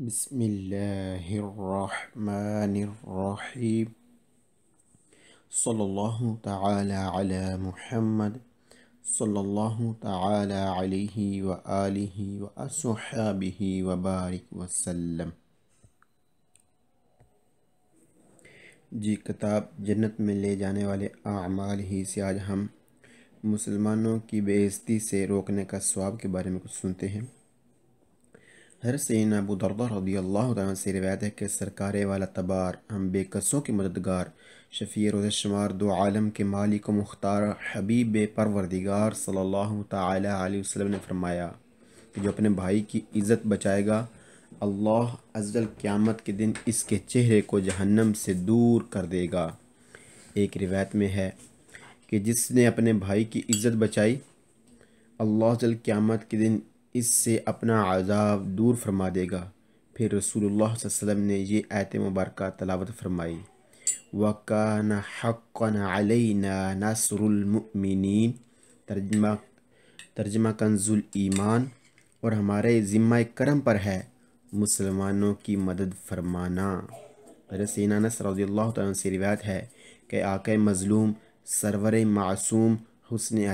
بسم اللہ الرحمن الرحیم صلی اللہ تعالی علی محمد صلی اللہ تعالی علیہ وآلہ وآصحابہ وبارک وسلم جی کتاب جنت میں لے جانے والے اعمال ہی سے آج ہم مسلمانوں کی بے عزتی سے روکنے کا سواب کے بارے میں کچھ سنتے ہیں ابو دردہ رضی اللہ تعالیٰ سے روایت ہے کہ سرکار والا تبار ہم بے قصوں کے مددگار شفیع روز شمار دو عالم کے مالک و مختار حبیب پروردگار صلی اللہ تعالیٰ علیہ وسلم نے فرمایا کہ جو اپنے بھائی کی عزت بچائے گا اللہ ازل قیامت کے دن اس کے چہرے کو جہنم سے دور کر دے گا ایک روایت میں ہے کہ جس نے اپنے بھائی کی عزت بچائی اللہ اضل قیامت کے دن اس سے اپنا عذاب دور فرما دے گا پھر رسول اللہ صلی اللہ علیہ وسلم نے یہ آیت مبارکہ تلاوت فرمائی حَقًّا عَلَيْنَا نَصْرُ الْمُؤْمِنِينَ ترجمہ ایمان اور ہمارے ذمہ کرم پر ہے مسلمانوں کی مدد فرمانا سینہ نصر رضی اللہ تعالیٰ سے روایت ہے کہ آقا مظلوم سرور معصوم حسن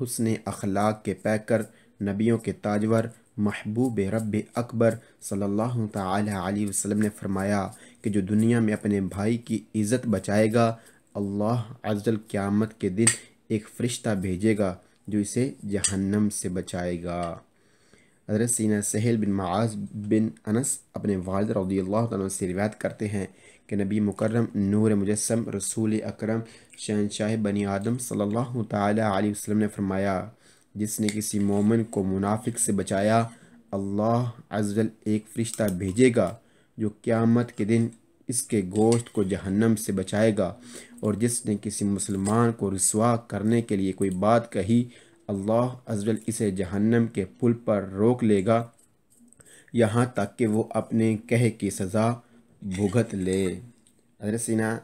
السن اخلاق کے پیکر نبیوں کے تاجور محبوب رب اکبر صلی اللہ تعالی علیہ وسلم نے فرمایا کہ جو دنیا میں اپنے بھائی کی عزت بچائے گا اللہ عزل قیامت کے دن ایک فرشتہ بھیجے گا جو اسے جہنم سے بچائے گا حضرت سینہ سہیل بن معاذ بن انس اپنے والد رضی اللہ تعالیٰ سے روایت کرتے ہیں کہ نبی مکرم نور مجسم رسول اکرم شہنشاہ بنی آدم صلی اللہ تعالیٰ علیہ وسلم نے فرمایا جس نے کسی مومن کو منافق سے بچایا اللہ عزوجل ایک فرشتہ بھیجے گا جو قیامت کے دن اس کے گوشت کو جہنم سے بچائے گا اور جس نے کسی مسلمان کو رسوا کرنے کے لیے کوئی بات کہی اللہ عزوجل اسے جہنم کے پل پر روک لے گا یہاں تک کہ وہ اپنے کہہ کی سزا بھگت لے حضرت سینا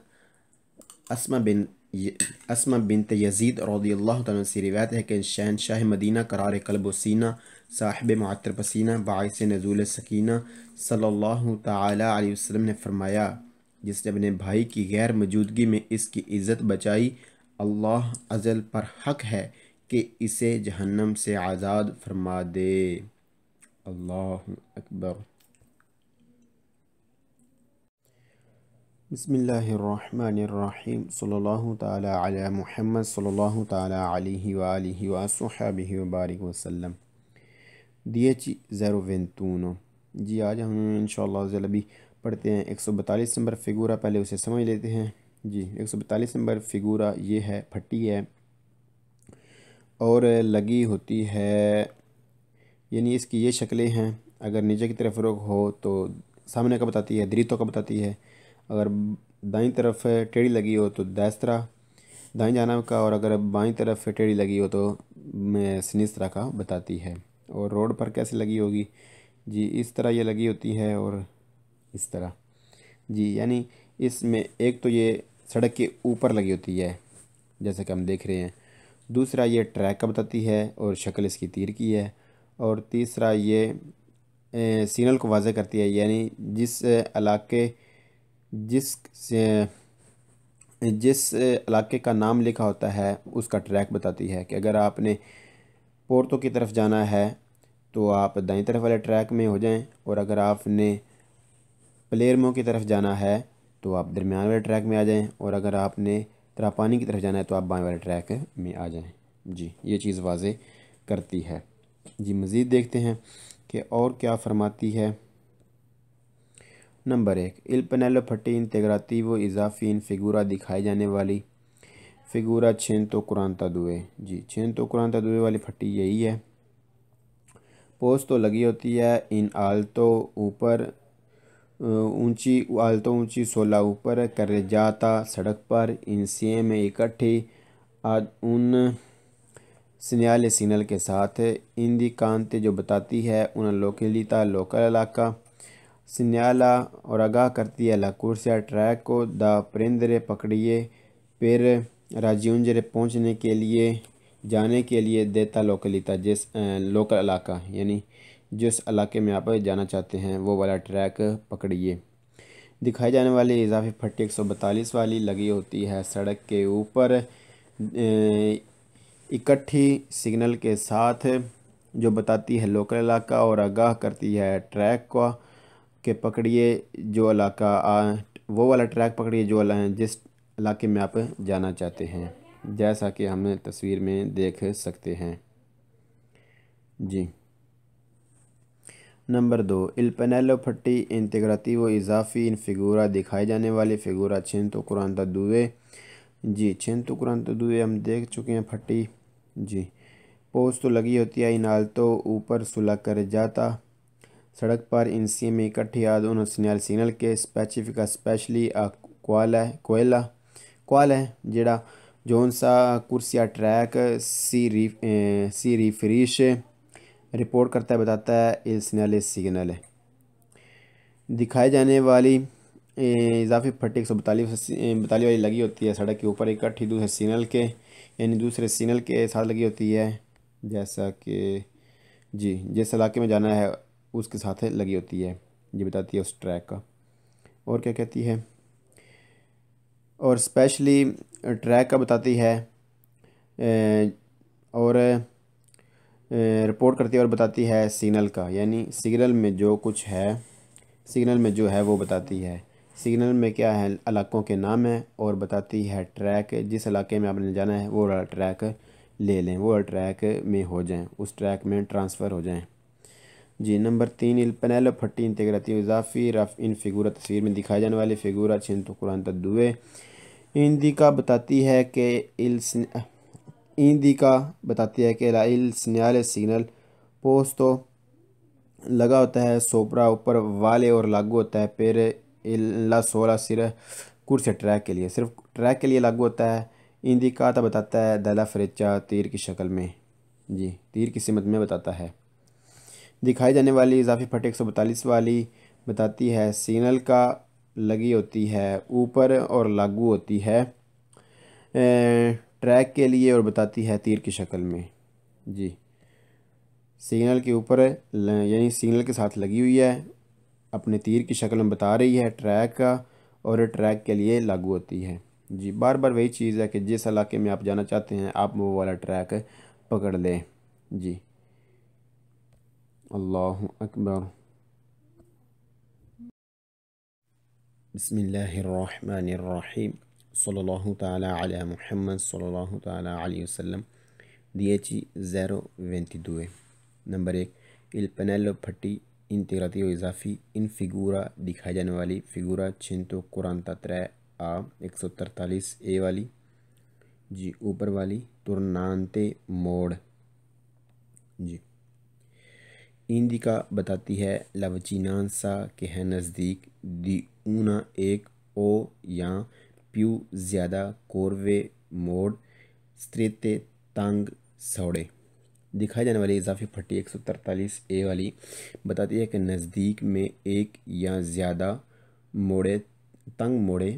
اسما بن اسما اسمہ یزید رضی اللہ عودی تعالیٰ سے روایت ہے کہ شہن شاہ مدینہ قرار قلب و سینہ صاحب معطر پسینہ باعث نزول سکینہ صلی اللہ تعالیٰ علیہ وسلم نے فرمایا جس نے اپنے بھائی کی غیر موجودگی میں اس کی عزت بچائی اللہ ازل پر حق ہے کہ اسے جہنم سے آزاد فرما دے اللہ اکبر بسم اللہ الرحمن الرحیم صلی اللہ تعالیٰ علی محمد صلی اللہ تعالیٰ علیہ وآلہ وسبِ وبارک وسلم دیچی چی زیر وینتونو جی آج ہم انشاءاللہ شاء بھی پڑھتے ہیں ایک سو بتالیس نمبر فگورہ پہلے اسے سمجھ لیتے ہیں جی ایک سو بتالیس نمبر فگورہ یہ ہے پھٹی ہے اور لگی ہوتی ہے یعنی اس کی یہ شکلیں ہیں اگر نیچے کی طرف رخ ہو تو سامنے کا بتاتی ہے دریتوں کا بتاتی ہے اگر دائیں طرف ٹیڑھی لگی ہو تو داسترا دائیں جانب کا اور اگر بائیں طرف ٹیڑھی لگی ہو تو میں طرح کا بتاتی ہے اور روڈ پر کیسے لگی ہوگی جی اس طرح یہ لگی ہوتی ہے اور اس طرح جی یعنی اس میں ایک تو یہ سڑک کے اوپر لگی ہوتی ہے جیسا کہ ہم دیکھ رہے ہیں دوسرا یہ ٹریک کا بتاتی ہے اور شکل اس کی تیر کی ہے اور تیسرا یہ سینل کو واضح کرتی ہے یعنی جس علاقے جس سے جس علاقے کا نام لکھا ہوتا ہے اس کا ٹریک بتاتی ہے کہ اگر آپ نے پورتو کی طرف جانا ہے تو آپ دائیں طرف والے ٹریک میں ہو جائیں اور اگر آپ نے پلیرمو کی طرف جانا ہے تو آپ درمیان والے ٹریک میں آ جائیں اور اگر آپ نے تراپانی کی طرف جانا ہے تو آپ بائیں والے ٹریک میں آ جائیں جی یہ چیز واضح کرتی ہے جی مزید دیکھتے ہیں کہ اور کیا فرماتی ہے نمبر ایک الپنیلو پھٹی انتگراتی و اضافی ان فگورا دکھائی جانے والی فگورا چھین تو دوئے جی چھن تو دوئے والی پھٹی یہی ہے پوز تو لگی ہوتی ہے ان آلتو اوپر اونچی آلتو اونچی سولہ اوپر کرے جاتا سڑک پر ان سیے میں اکٹھی ان سنیال سگنل کے ساتھ ان دی کانتے جو بتاتی ہے انہیں لوکلی تا لوکل علاقہ سنیالا اور آگاہ کرتی ہے لاکورسیا ٹریک کو دا پرندرے پکڑیے پھر راجیونجرے پہنچنے کے لیے جانے کے لیے دیتا لوکلیتا جس لوکل علاقہ یعنی جس علاقے میں آپ جانا چاہتے ہیں وہ والا ٹریک پکڑیے دکھائی جانے والی اضافی پھٹی ایک سو بتالیس والی لگی ہوتی ہے سڑک کے اوپر اکٹھی سگنل کے ساتھ جو بتاتی ہے لوکل علاقہ اور آگاہ کرتی ہے ٹریک کو کہ پکڑیے جو علاقہ وہ والا ٹریک پکڑیے جو جس علاقے میں آپ جانا چاہتے ہیں جیسا کہ ہم تصویر میں دیکھ سکتے ہیں جی نمبر دو الپنیلو پھٹی انتگراتی و اضافی ان فگورہ دکھائے جانے والے فگورہ چھن تو قرآن دوئے جی چھن تو قرآن تا دوے ہم دیکھ چکے ہیں پھٹی جی پوز تو لگی ہوتی ہے انال تو اوپر سلا کر جاتا سڑک پر ان سی میں اکٹھی یا انہوں سنیال سینل کے سپیچیفکا اسپیشلی کوال ہے کوئلہ کوال ہے جیڑا جون سا کرسیا ٹریک سی ری سی ری رپورٹ کرتا ہے بتاتا ہے یہ سنیال سگنل ہے دکھائے جانے والی اضافی پھٹی ایک سو بتالیس والی لگی ہوتی ہے سڑک کے اوپر اکٹھی دوسرے سگنل کے یعنی دوسرے سگنل کے ساتھ لگی ہوتی ہے جیسا کہ جی جس علاقے میں جانا ہے اس کے ساتھ لگی ہوتی ہے یہ بتاتی ہے اس ٹریک کا اور کیا کہتی ہے اور اسپیشلی ٹریک کا بتاتی ہے اور رپورٹ کرتی ہے اور بتاتی ہے سگنل کا یعنی سگنل میں جو کچھ ہے سگنل میں جو ہے وہ بتاتی ہے سگنل میں کیا ہے علاقوں کے نام ہیں اور بتاتی ہے ٹریک جس علاقے میں آپ نے جانا ہے وہ ٹریک لے لیں وہ ٹریک میں ہو جائیں اس ٹریک میں ٹرانسفر ہو جائیں جی نمبر تین الپنل پھٹی انتگراتی اضافی رف ان فگورہ تصویر میں دکھائے جانے والی چھن تو قرآن تدوے اندیکا کا بتاتی ہے کہ السن کا بتاتی ہے کہ السنیال سگنل پوستو تو لگا ہوتا ہے سوپرا اوپر والے اور لاگو ہوتا ہے پیر اللہ سولہ سر سے ٹریک کے لیے صرف ٹریک کے لیے لاگو ہوتا ہے اندیکا کا بتاتا ہے دلہ فریچہ تیر کی شکل میں جی تیر کی سمت میں بتاتا ہے دکھائی جانے والی اضافی پھٹ ایک سو بتالیس والی بتاتی ہے سینل کا لگی ہوتی ہے اوپر اور لاگو ہوتی ہے ٹریک کے لیے اور بتاتی ہے تیر کی شکل میں جی سگنل کے اوپر یعنی سگنل کے ساتھ لگی ہوئی ہے اپنے تیر کی شکل میں بتا رہی ہے ٹریک کا اور ٹریک کے لیے لاگو ہوتی ہے جی بار بار وہی چیز ہے کہ جس علاقے میں آپ جانا چاہتے ہیں آپ وہ والا ٹریک پکڑ لیں جی الله أكبر بسم الله الرحمن الرحيم صلى الله تعالى على محمد صلى الله تعالى عليه وسلم دياتي 022 نمبر 1 البنالو فتي انتغراتي وإضافي ان فيغورا دخا جانوالي فيغورا 143 آ 143 اي والي جي اوپر والي ترنانتے موڑ جي ایند بتاتی ہے لوچینانسا کے ہے نزدیک دی اونا ایک او یا پیو زیادہ کوروے موڑ ستریتے تانگ سوڑے دکھائی جانے والی اضافی پھٹی ایک سو ترتالیس اے والی بتاتی ہے کہ نزدیک میں ایک یا زیادہ موڑے تنگ موڑے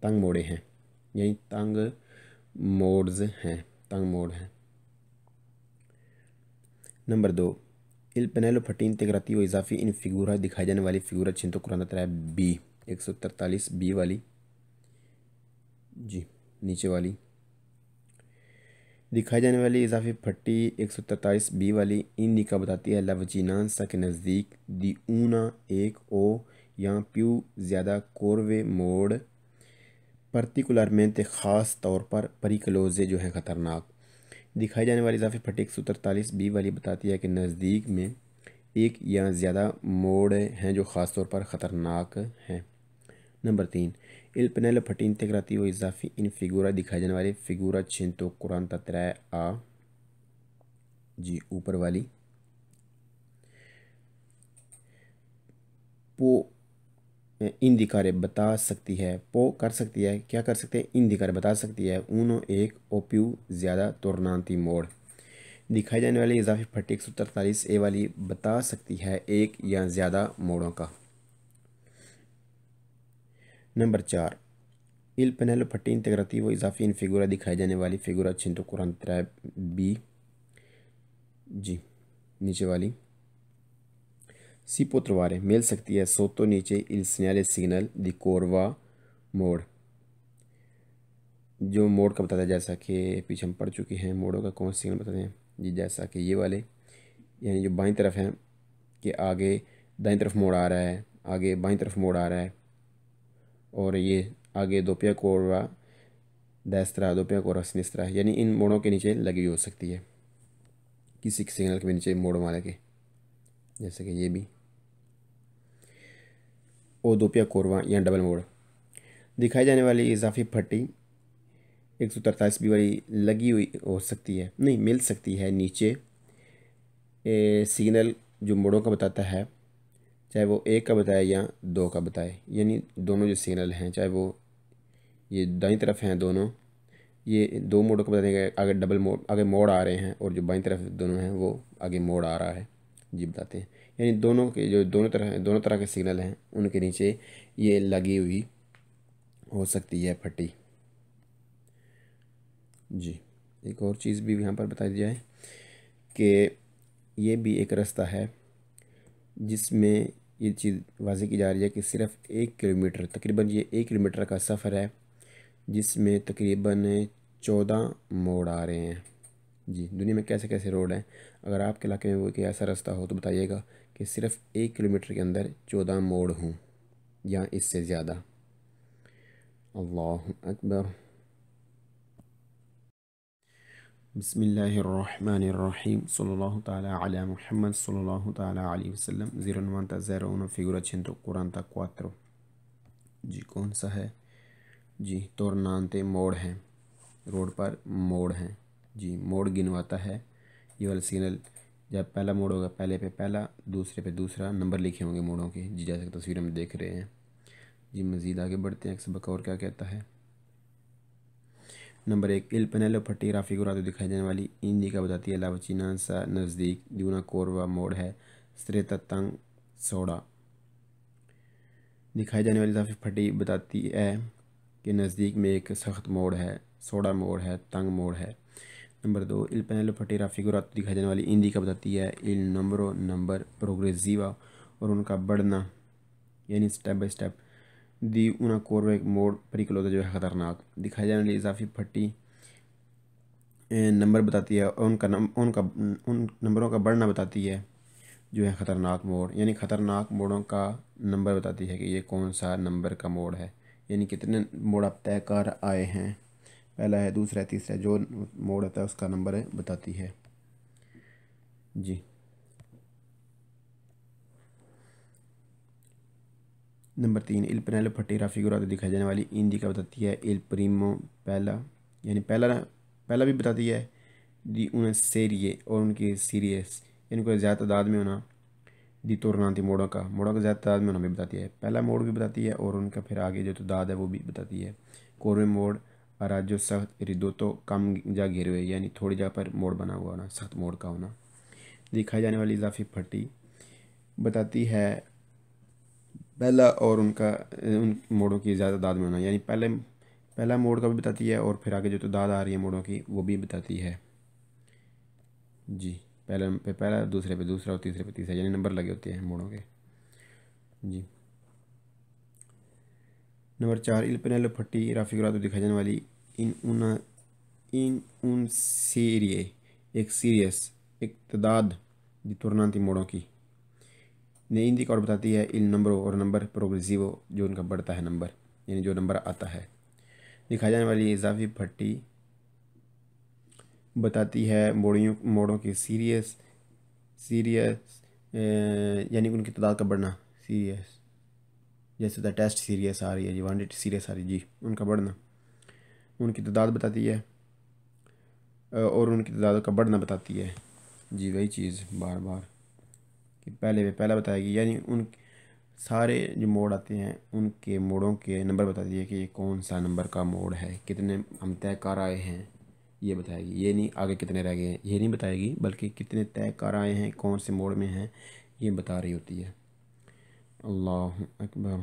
تنگ موڑے ہیں یعنی تنگ موڑز ہیں تنگ موڑ ہیں نمبر دو پینیلو پھٹی ان تکراتی و اضافی ان فگور دکھائی جانے والی فگور چنتر بی ایک سو ترتالیس بی والی جی نیچے والی دکھائی جانے والی اضافی پھٹی ایک سو ترتالیس بی والی ان نکا بتاتی ہے اللہ وجینان سا کے نزدیک دی اونا ایک او یا پیو زیادہ کوروے موڑ پرتیکولر میں خاص طور پر پریکلوزے جو ہیں خطرناک دکھائی جانے والی اضافی پھٹی ایک سو ترتالیس بی والی بتاتی ہے کہ نزدیک میں ایک یا زیادہ موڑ ہیں جو خاص طور پر خطرناک ہیں نمبر تین الپنیل پھٹی انتگراتی و اضافی ان فگورا دکھائی جانے والی فگورا چھنتو قرآن تترہ آ جی اوپر والی پو ان دکارے بتا سکتی ہے پو کر سکتی ہے کیا کر سکتے ان دکارے بتا سکتی ہے اونو ایک او پیو زیادہ تورنانتی موڑ دکھائی جانے والی اضافی پھٹی ایک سو ترتالیس اے والی بتا سکتی ہے ایک یا زیادہ موڑوں کا نمبر چار ایل پنیلو پھٹی انتگراتی وہ اضافی ان فیغورا دکھائی جانے والی فیغورا چھنٹو قرآن ترائب بی جی نیچے والی سپو تروارے مل سکتی ہے سو تو نیچے segnale سگنل دی کوروا موڑ جو موڑ کا بتاتا ہے جیسا کہ پیچھے ہم پڑھ چکے ہیں موڑوں کا کون سگنل بتاتے ہیں جی جیسا کہ یہ والے یعنی جو بائیں طرف ہیں کہ آگے دائیں طرف موڑ آ رہا ہے آگے بائیں طرف موڑ آ رہا ہے اور یہ آگے دوپیا کوروا دسترا دوپیا کوروا طرح یعنی ان موڑوں کے نیچے لگی ہوئی ہو سکتی ہے کسی سگنل کے نیچے موڑوں والے کے جیسا کہ یہ بھی او دوپیا کوروا یا ڈبل موڑ دکھائی جانے والی اضافی پھٹی ایک سو ترتالیس بیوی لگی ہوئی ہو سکتی ہے نہیں مل سکتی ہے نیچے سگنل جو موڑوں کا بتاتا ہے چاہے وہ ایک کا بتائے یا دو کا بتائے یعنی دونوں جو سگنل ہیں چاہے وہ یہ دائیں طرف ہیں دونوں یہ دو موڑوں کو بتاتے ہیں اگر ڈبل موڑ اگر موڑ آ رہے ہیں اور جو بائیں طرف دونوں ہیں وہ آگے موڑ آ رہا ہے جی بتاتے ہیں یعنی دونوں کے جو دونوں طرح دونوں طرح کے سگنل ہیں ان کے نیچے یہ لگی ہوئی ہو سکتی ہے پھٹی جی ایک اور چیز بھی یہاں پر بتا جائے کہ یہ بھی ایک رستہ ہے جس میں یہ چیز واضح کی جا رہی ہے کہ صرف ایک کلو میٹر تقریباً یہ ایک کلو میٹر کا سفر ہے جس میں تقریباً چودہ موڑ آ رہے ہیں جی دنیا میں کیسے کیسے روڈ ہیں اگر آپ کے علاقے میں کوئی کوئی ایسا رستہ ہو تو بتائیے گا کہ صرف ایک کلومیٹر کے اندر چودہ موڑ ہوں یا اس سے زیادہ اللہ اکبر بسم اللہ الرحمن الرحیم صلی اللہ تعالیٰ علیہ محمد صلی اللہ تعالیٰ علیہ وسلم زیرو و ننمانتا زیرو فکر و چھنٹو قرآن تا کواتر جی کون سا ہے جی تورنانتے نانتے موڑ ہیں روڈ پر موڑ ہیں جی موڑ گنواتا ہے یہ سگنل جب پہلا موڑ ہوگا پہلے پہ پہلا دوسرے پہ دوسرا نمبر لکھے ہوں گے موڑوں کے جی جیسے کہ تصویر ہم دیکھ رہے ہیں جی مزید آگے بڑھتے ہیں ایک سبق اور کیا کہتا ہے نمبر ایک ال و پھٹی رافی کو راتو دکھائی جانے والی ایندی کا بتاتی ہے چینہ سا نزدیک دیونا کوروا موڑ ہے سرتا تنگ سوڑا دکھائی جانے والی پھٹی بتاتی ہے کہ نزدیک میں ایک سخت موڑ ہے سوڑا موڑ ہے تنگ موڑ ہے نمبر دو ال پینل فٹیرا فگورات دکھائی جانے والی اندی کا بتاتی ہے ال نمبرو نمبر پروگریزیوا اور ان کا بڑھنا یعنی سٹیپ بائی اسٹپ کورو ایک موڑ پریکل ہوتا جو ہے خطرناک دکھائی جانے والی اضافی پھٹی نمبر بتاتی ہے اور ان کا ان کا ان نمبروں کا بڑھنا بتاتی ہے جو ہے خطرناک موڑ یعنی خطرناک موڑوں کا نمبر بتاتی ہے کہ یہ کون سا نمبر کا موڑ ہے یعنی کتنے موڑ آپ طے کر آئے ہیں پہلا ہے دوسرا ہے تیسرا ہے جو موڑ ہوتا ہے اس کا نمبر ہے بتاتی ہے جی نمبر تین ال پنیلو کو رات میں دکھائی جانے والی ہندی کا بتاتی ہے پریمو پہلا یعنی پہلا پہلا بھی بتاتی ہے دی انہیں سیریے اور ان کی سیریس ان یعنی کو زیادہ تعداد میں ہونا دی تو موڑوں کا موڑا کا موڑا زیادہ تعداد میں ہونا بھی بتاتی ہے پہلا موڑ بھی بتاتی ہے اور ان کا پھر آگے جو تعداد ہے وہ بھی بتاتی ہے کورم موڑ اور آج جو سخت ردو تو کم جا گھیرے ہوئے یعنی تھوڑی جگہ پر موڑ بنا ہوا ہونا سخت موڑ کا ہونا دکھائی جانے والی اضافی پھٹی بتاتی ہے پہلا اور ان کا ان موڑوں کی زیادہ داد میں ہونا یعنی پہلے پہلا موڑ کا بھی بتاتی ہے اور پھر آگے جو تو داد آ رہی ہے موڑوں کی وہ بھی بتاتی ہے جی پہلا پہ پہلا دوسرے پہ دوسرا اور تیسرے پہ تیسرا یعنی نمبر لگے ہوتے ہیں موڑوں کے جی نمبر چار الپنل پھٹی اضافی کرا تو دکھائی جانے والی ان ان ان ان سیریے ایک سیریس اقتداد دی تورناتی موڑوں کی نئی دیکھ بتاتی ہے ان نمبروں اور نمبر پروگریزیو جو ان کا بڑھتا ہے نمبر یعنی جو نمبر آتا ہے دکھائی جانے والی اضافی پھٹی بتاتی ہے موڑوں کی سیریس سیریس یعنی ان کی تعداد کا بڑھنا سیریس جیسے تھا ٹیسٹ سیریس آ رہی ہے جی ون ڈیٹ سیریس آ رہی ہے جی ان کا بڑھنا ان کی تعداد بتاتی ہے اور ان کی تعداد کا بڑھنا بتاتی ہے جی وہی چیز بار بار کہ پہلے پہ پہلا بتائے گی یعنی ان سارے جو موڑ آتے ہیں ان کے موڑوں کے نمبر بتاتی ہے کہ یہ کون سا نمبر کا موڑ ہے کتنے ہم طے کار آئے ہیں یہ بتائے گی یہ نہیں آگے کتنے رہ گئے ہیں یہ نہیں بتائے گی بلکہ کتنے طے کار آئے ہیں کون سے موڑ میں ہیں یہ بتا رہی ہوتی ہے الله أكبر